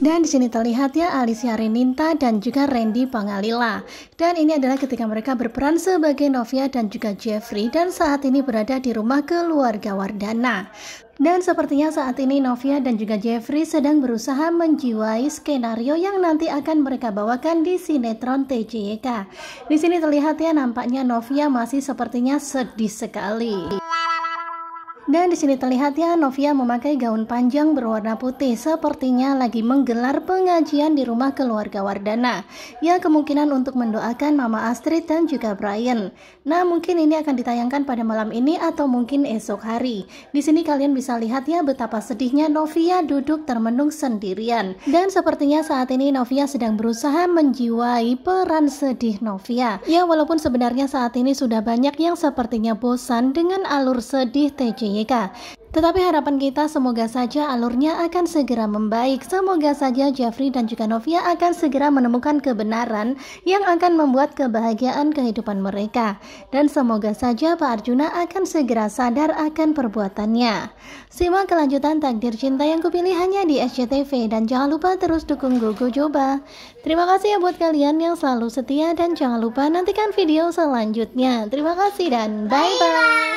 Dan di sini terlihat ya Alicia Reninta dan juga Randy Pangalila. Dan ini adalah ketika mereka berperan sebagai Novia dan juga Jeffrey dan saat ini berada di rumah keluarga Wardana. Dan sepertinya saat ini Novia dan juga Jeffrey sedang berusaha menjiwai skenario yang nanti akan mereka bawakan di sinetron TJK. Di sini terlihat ya nampaknya Novia masih sepertinya sedih sekali. Dan di sini terlihat ya Novia memakai gaun panjang berwarna putih sepertinya lagi menggelar pengajian di rumah keluarga Wardana. Ya kemungkinan untuk mendoakan Mama Astrid dan juga Brian. Nah mungkin ini akan ditayangkan pada malam ini atau mungkin esok hari. Di sini kalian bisa lihat ya betapa sedihnya Novia duduk termenung sendirian. Dan sepertinya saat ini Novia sedang berusaha menjiwai peran sedih Novia. Ya walaupun sebenarnya saat ini sudah banyak yang sepertinya bosan dengan alur sedih TJ tetapi harapan kita semoga saja alurnya akan segera membaik. Semoga saja Jeffrey dan juga Novia akan segera menemukan kebenaran yang akan membuat kebahagiaan kehidupan mereka. Dan semoga saja Pak Arjuna akan segera sadar akan perbuatannya. Simak kelanjutan takdir cinta yang kupilih hanya di SCTV dan jangan lupa terus dukung Gogo Joba. Terima kasih ya buat kalian yang selalu setia dan jangan lupa nantikan video selanjutnya. Terima kasih dan bye bye.